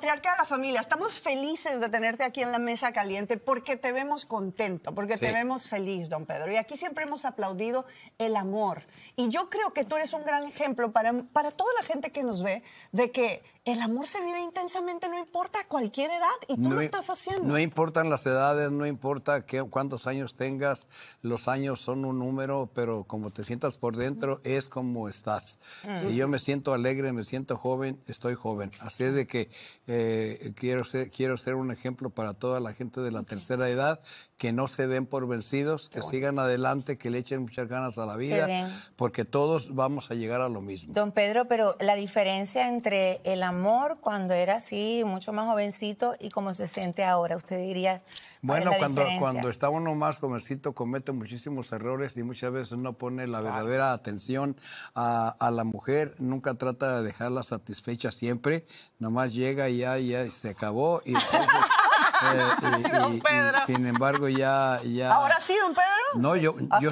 patriarca de la familia, estamos felices de tenerte aquí en la mesa caliente porque te vemos contento, porque te vemos feliz, don Pedro. Y aquí siempre hemos aplaudido el amor. Y yo creo que tú eres un gran ejemplo para, para toda la gente que nos ve de que el amor se vive intensamente, no importa cualquier edad, y tú lo estás haciendo. No importan las edades, no importa qué, cuántos años tengas, los años son un número, pero como te sientas por dentro es como estás. Si mm. yo me siento alegre, me siento joven, estoy joven. Así es de que eh, quiero, ser, quiero ser un ejemplo para toda la gente de la tercera edad, que no se den por vencidos, que sigan adelante, que le echen muchas ganas a la vida, porque todos vamos a llegar a lo mismo. Don Pedro, pero la diferencia entre el amor cuando era así, mucho más jovencito, y cómo se siente ahora, usted diría, bueno, cuando, cuando está uno más comercito comete muchísimos errores y muchas veces no pone la verdadera atención a, la mujer, nunca trata de dejarla satisfecha siempre, nomás llega y ya, se acabó y eh, y, sin embargo, ya, ya. Ahora sí, don Pedro. No, yo. yo,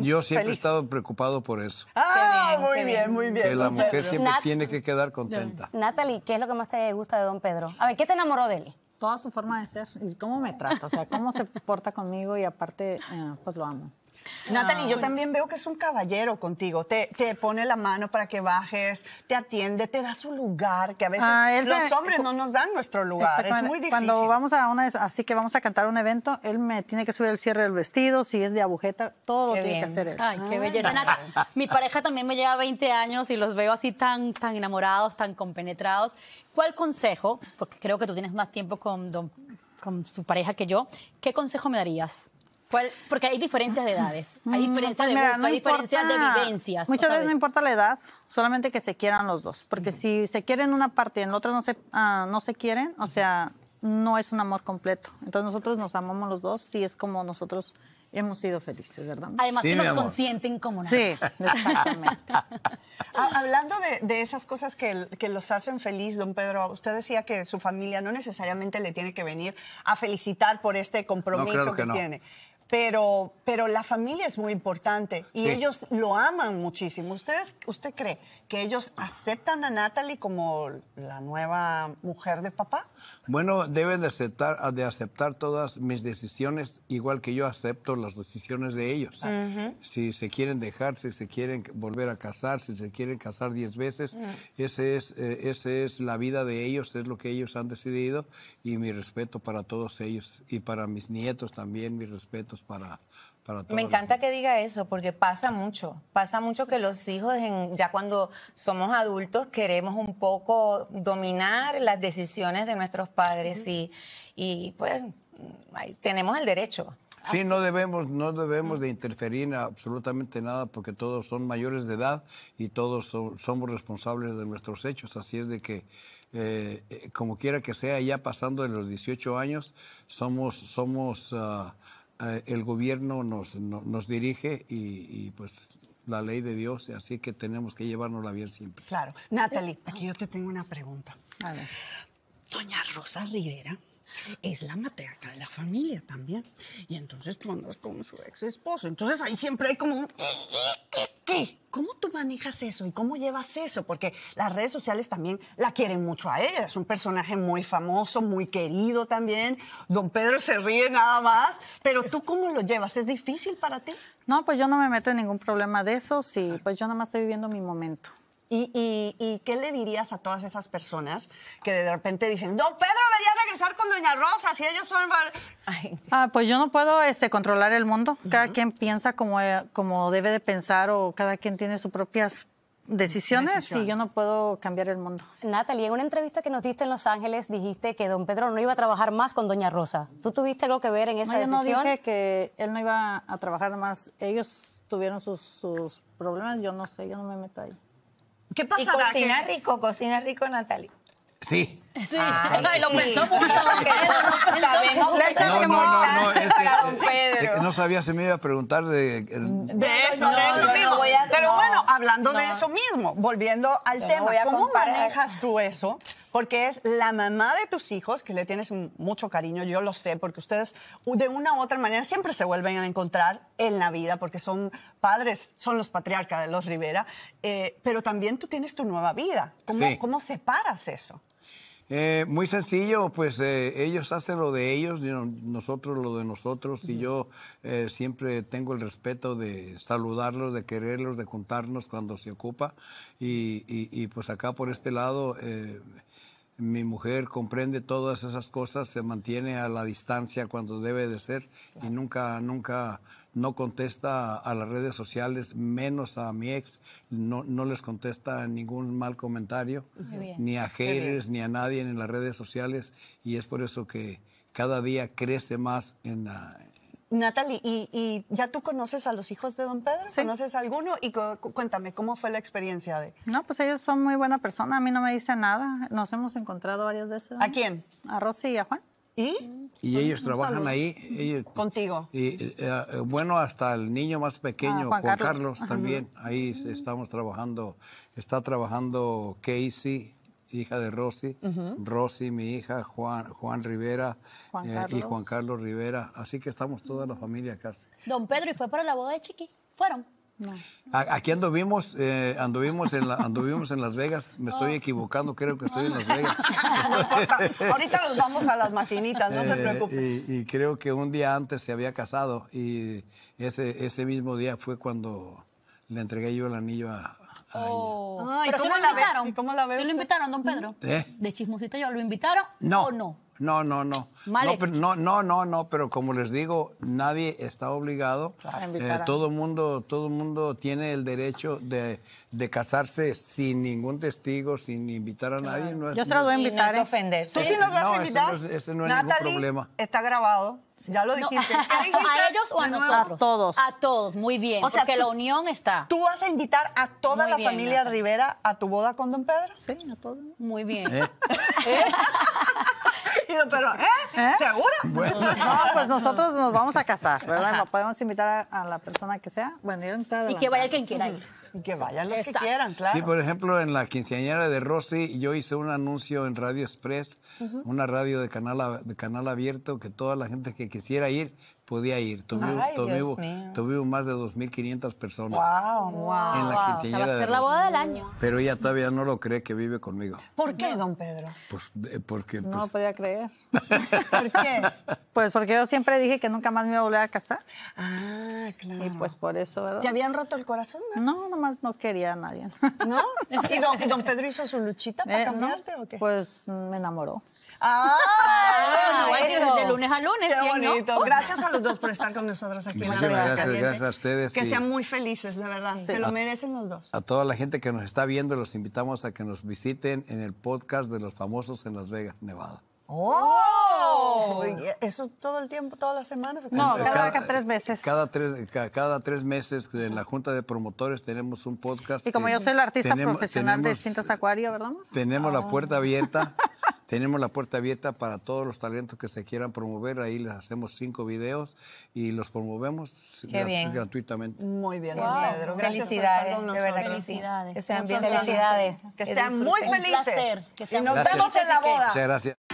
Yo siempre he estado preocupado por eso. Ah, muy bien, muy bien. la mujer siempre tiene que quedar contenta. Natalie, ¿qué es lo que más te gusta de don Pedro? A ver, ¿qué te enamoró de él? toda su forma de ser y cómo me trata, o sea, cómo se porta conmigo y aparte, eh, pues lo amo. Natalie, yo también veo que es un caballero contigo. Te, te, pone la mano para que bajes, te atiende, te da su lugar, que a veces ah, los hombres no nos dan nuestro lugar. Es muy difícil. Cuando vamos a una, así que vamos a cantar un evento, él me tiene que subir el cierre del vestido, si es de agujeta, todo lo tiene que hacer él. Ay, qué belleza. Ah. mi pareja también me lleva 20 años y los veo así tan, tan enamorados, tan compenetrados. ¿Cuál consejo, porque creo que tú tienes más tiempo con, con su pareja que yo, qué consejo me darías? Porque hay diferencias de edades, hay mm, pues diferencias de de vivencias. Muchas veces no importa la edad, solamente que se quieran los dos. Porque si se quieren una parte y en la otra no se, ah, no se quieren, o sea, no es un amor completo. Entonces nosotros nos amamos los dos y es como nosotros hemos sido felices, ¿verdad? Además que nos consienten como nada. Sí, exactamente. Hablando de, esas cosas que, los hacen feliz, don Pedro, usted decía que su familia no necesariamente le tiene que venir a felicitar por este compromiso que, no. tiene pero, pero la familia es muy importante y ellos lo aman muchísimo. ¿Ustedes, ¿Usted cree que ellos aceptan a Natalie como la nueva mujer de papá? Bueno, deben de aceptar, de aceptar todas mis decisiones, igual que yo acepto las decisiones de ellos. Si se quieren dejar, si se quieren volver a casar, si se quieren casar diez veces, ese es, eh, esa es la vida de ellos, es lo que ellos han decidido y mi respeto para todos ellos y para mis nietos también, mi respeto pues, para, Me encanta que diga eso, porque pasa mucho. Pasa mucho que los hijos, ya cuando somos adultos, queremos un poco dominar las decisiones de nuestros padres y, pues tenemos el derecho. Sí, no debemos, no debemos mm. de interferir en absolutamente nada porque todos son mayores de edad y todos somos responsables de nuestros hechos. Así es de que, eh, eh, como quiera que sea, ya pasando de los 18 años, somos, somos ah, eh, el gobierno nos, nos dirige y, pues la ley de Dios, así que tenemos que la bien siempre. Claro. Natalie, aquí yo te tengo una pregunta. A ver. Doña Rosa Rivera es la matriarca de la familia también. Y entonces tú es con su ex esposo. Entonces ahí siempre hay como un qué? ¿Cómo tú manejas eso y cómo llevas eso? Porque las redes sociales también la quieren mucho a ella. Es un personaje muy famoso, muy querido también. Don Pedro se ríe nada más. Pero tú cómo lo llevas? ¿Es difícil para ti? No, pues yo no me meto en ningún problema de eso. Sí, pues yo nada más estoy viviendo mi momento. ¿Y, qué le dirías a todas esas personas que de repente dicen, don Pedro debería regresar con doña Rosa, si ellos son... ah, pues yo no puedo este, controlar el mundo, cada quien piensa como, eh, como debe de pensar o cada quien tiene sus propias decisiones y yo no puedo cambiar el mundo. Natalie, en una entrevista que nos diste en Los Ángeles dijiste que don Pedro no iba a trabajar más con doña Rosa. ¿Tú tuviste algo que ver en esa decisión? Yo dije que él no iba a trabajar más. Ellos tuvieron sus, sus problemas, yo no sé, yo no me meto ahí. ¿Qué pasa? cocina rico, cocina rico, Natalia. Sí. Sí. Ah, lo pensó mucho. no, sabía si me iba a preguntar de... De, eso, mismo. Pero bueno, hablando de eso mismo, volviendo al tema, ¿cómo manejas tú eso? porque es la mamá de tus hijos, que le tienes mucho cariño, yo lo sé, porque ustedes de una u otra manera siempre se vuelven a encontrar en la vida, porque son padres, son los patriarcas de los Rivera, eh, pero también tú tienes tu nueva vida. ¿Cómo, ¿cómo separas eso? Eh, muy sencillo, pues eh, ellos hacen lo de ellos, nosotros lo de nosotros, y yo eh, siempre tengo el respeto de saludarlos, de quererlos, de juntarnos cuando se ocupa. Y, y pues acá por este lado mi mujer comprende todas esas cosas, se mantiene a la distancia cuando debe de ser y nunca, nunca, no contesta a las redes sociales, menos a mi ex, no, no les contesta ningún mal comentario, ni a haters, ni a nadie en las redes sociales y es por eso que cada día crece más en la, Natalie, ¿y, ya tú conoces a los hijos de don Pedro? ¿Conoces alguno? Y cuéntame, ¿cómo fue la experiencia de...? No, pues ellos son muy buena persona, a mí no me dicen nada. Nos hemos encontrado varias veces. ¿A quién? A Rosy y a Juan. ¿Y? Y ellos trabajan ahí. Contigo. Y, eh, eh, bueno, hasta el niño más pequeño, ah, Juan, Carlos. también. Ahí estamos trabajando. Está trabajando Casey hija de Rosy, Rosy, mi hija, Juan, Juan Rivera eh, y Juan Carlos Rivera. Así que estamos toda la familia casi. Don Pedro, ¿y fue para la boda de Chiqui? ¿Fueron? Aquí anduvimos, eh, anduvimos, en la, anduvimos en Las Vegas. Me estoy equivocando, creo que estoy en Las Vegas. Ahorita nos vamos a las maquinitas, no se eh, preocupen. Y, y, creo que un día antes se había casado y ese, ese mismo día fue cuando le entregué yo el anillo a, Oh. ¿cómo lo la invitaron? ¿Y cómo la lo invitaron, don Pedro? ¿Eh? De chismosita yo, ¿lo invitaron no. o no? No, no, no. no, no, no, no, pero como les digo, nadie está obligado. Eh, todo mundo, todo mundo tiene el derecho de, casarse sin ningún testigo, sin invitar a nadie. Yo se los voy a invitar. a ¿eh? ofender. Tú sí nos vas a invitar. no, ese no es ningún problema. Está grabado. Ya lo dijiste. a, ellos o a nosotros? A todos. A todos, muy bien. O sea, porque la unión está. ¿Tú vas a invitar a toda la familia Rivera a tu boda con Don Pedro? Sí, a todos. Muy bien. ¿Eh? ¿Eh? pero ¿eh? ¿Eh? ¿Seguro? No, pues nosotros nos vamos a casar, ¿verdad? Podemos invitar a, la persona que sea. Bueno, Y que vaya quien quiera ir. Y que vayan los que quieran, claro. Sí, por ejemplo, en la quinceañera de Rosy, yo hice un anuncio en Radio Express, una radio de canal, de canal abierto, que toda la gente que quisiera ir podía ir. Tuvimos, más de 2.500 personas. Wow, en la va a la boda del año. Pero ella todavía no lo cree que vive conmigo. ¿Por qué, don Pedro? Pues porque... Pues... No podía creer. ¿Por qué? Pues porque yo siempre dije que nunca más me iba a volver a casar. Ah, claro. Y pues por eso, ¿verdad? ¿Te habían roto el corazón? No, no nomás no quería a nadie. ¿No? ¿Y don, Pedro hizo su luchita para eh, cambiarte o qué? Pues me enamoró. Ah, ah de lunes a lunes. Qué bonito. Oh. Gracias a los dos por estar con nosotros aquí. en gracias, gracias a ustedes. Que sean muy felices, de verdad. Se lo merecen los dos. A toda la gente que nos está viendo, los invitamos a que nos visiten en el podcast de los famosos en Las Vegas, Nevada. ¡Oh! oh. ¿Eso todo el tiempo, todas las semanas? No, cada, tres meses. Cada tres, cada tres meses en la Junta de Promotores tenemos un podcast. Y como yo soy el artista profesional de Cintas Acuario, ¿verdad? Tenemos la ah. puerta abierta Tenemos la puerta abierta para todos los talentos que se quieran promover. Ahí les hacemos cinco videos y los promovemos gratuitamente. Muy bien, Pedro. felicidades. de felicidades. Que sean bien felicidades. Que muy felices. Que y nos vemos en la boda. Muchas gracias.